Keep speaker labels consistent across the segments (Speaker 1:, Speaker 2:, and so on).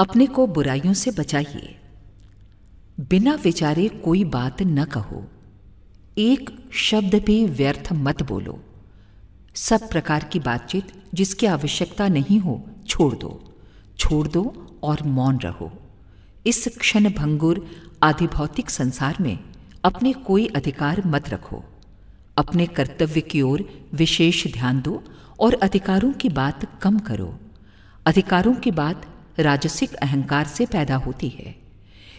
Speaker 1: अपने को बुराइयों से बचाइए बिना विचारे कोई बात न कहो एक शब्द भी व्यर्थ मत बोलो सब प्रकार की बातचीत जिसकी आवश्यकता नहीं हो छोड़ दो छोड़ दो और मौन रहो इस क्षण भंगुर आधिभौतिक संसार में अपने कोई अधिकार मत रखो अपने कर्तव्य की ओर विशेष ध्यान दो और अधिकारों की बात कम करो अधिकारों की बात राजसिक अहंकार से पैदा होती है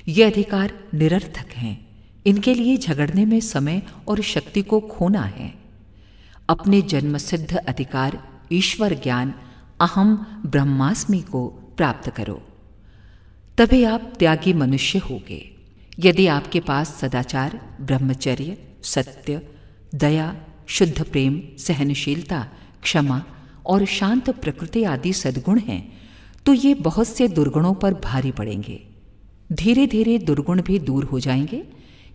Speaker 1: ये अधिकार निरर्थक हैं इनके लिए झगड़ने में समय और शक्ति को खोना है अपने जन्मसिद्ध अधिकार ईश्वर ज्ञान अहम ब्रह्मास्मि को प्राप्त करो तभी आप त्यागी मनुष्य होगे यदि आपके पास सदाचार ब्रह्मचर्य सत्य दया शुद्ध प्रेम सहनशीलता क्षमा और शांत प्रकृति आदि सद्गुण हैं तो ये बहुत से दुर्गुणों पर भारी पड़ेंगे धीरे धीरे दुर्गुण भी दूर हो जाएंगे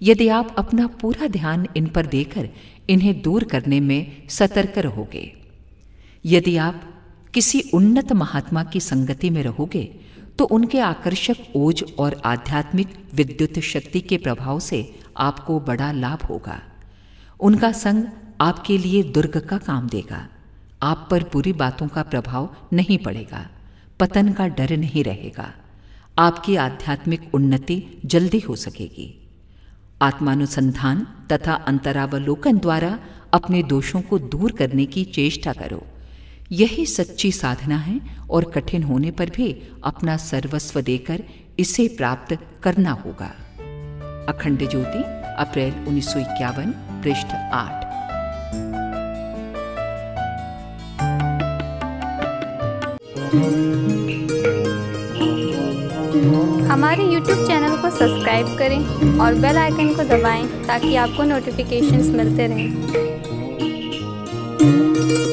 Speaker 1: यदि आप अपना पूरा ध्यान इन पर देकर इन्हें दूर करने में सतर्क रहोगे यदि आप किसी उन्नत महात्मा की संगति में रहोगे तो उनके आकर्षक ओज और आध्यात्मिक विद्युत शक्ति के प्रभाव से आपको बड़ा लाभ होगा उनका संग आपके लिए दुर्ग का काम देगा आप पर बुरी बातों का प्रभाव नहीं पड़ेगा पतन का डर नहीं रहेगा आपकी आध्यात्मिक उन्नति जल्दी हो सकेगी आत्मानुसंधान तथा अंतरावलोकन द्वारा अपने दोषों को दूर करने की चेष्टा करो यही सच्ची साधना है और कठिन होने पर भी अपना सर्वस्व देकर इसे प्राप्त करना होगा अखंड ज्योति अप्रैल उन्नीस सौ इक्यावन पृष्ठ आठ हमारे YouTube चैनल को सब्सक्राइब करें और बेल आइकन को दबाएं ताकि आपको नोटिफिकेशंस मिलते रहें